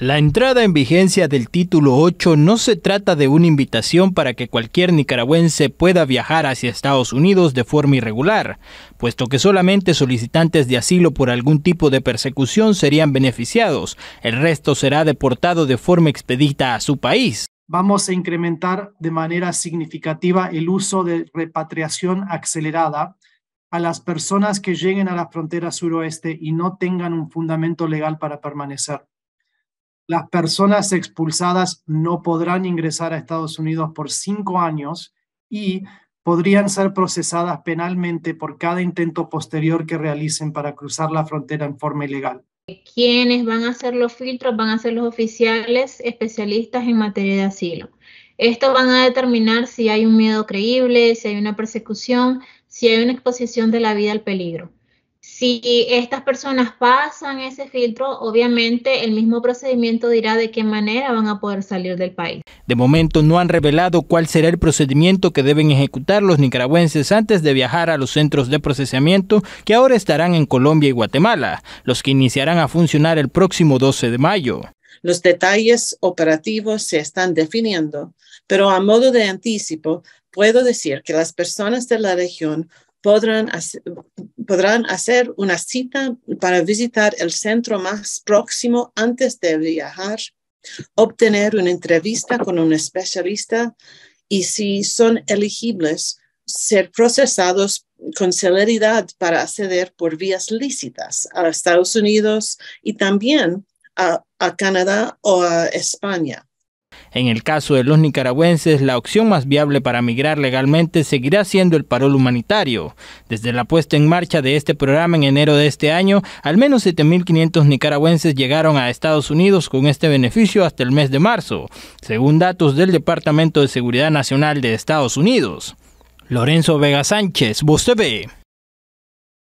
La entrada en vigencia del título 8 no se trata de una invitación para que cualquier nicaragüense pueda viajar hacia Estados Unidos de forma irregular, puesto que solamente solicitantes de asilo por algún tipo de persecución serían beneficiados, el resto será deportado de forma expedita a su país. Vamos a incrementar de manera significativa el uso de repatriación acelerada a las personas que lleguen a la frontera suroeste y no tengan un fundamento legal para permanecer las personas expulsadas no podrán ingresar a Estados Unidos por cinco años y podrían ser procesadas penalmente por cada intento posterior que realicen para cruzar la frontera en forma ilegal. Quienes van a hacer los filtros van a ser los oficiales especialistas en materia de asilo. Estos van a determinar si hay un miedo creíble, si hay una persecución, si hay una exposición de la vida al peligro. Si estas personas pasan ese filtro, obviamente el mismo procedimiento dirá de qué manera van a poder salir del país. De momento no han revelado cuál será el procedimiento que deben ejecutar los nicaragüenses antes de viajar a los centros de procesamiento que ahora estarán en Colombia y Guatemala, los que iniciarán a funcionar el próximo 12 de mayo. Los detalles operativos se están definiendo, pero a modo de anticipo, puedo decir que las personas de la región podrán, hacer, podrán hacer una cita para visitar el centro más próximo antes de viajar, obtener una entrevista con un especialista y si son elegibles, ser procesados con celeridad para acceder por vías lícitas a Estados Unidos y también a Canadá o a España. En el caso de los nicaragüenses, la opción más viable para migrar legalmente seguirá siendo el parol humanitario. Desde la puesta en marcha de este programa en enero de este año, al menos 7.500 nicaragüenses llegaron a Estados Unidos con este beneficio hasta el mes de marzo, según datos del Departamento de Seguridad Nacional de Estados Unidos. Lorenzo Vega Sánchez, Voz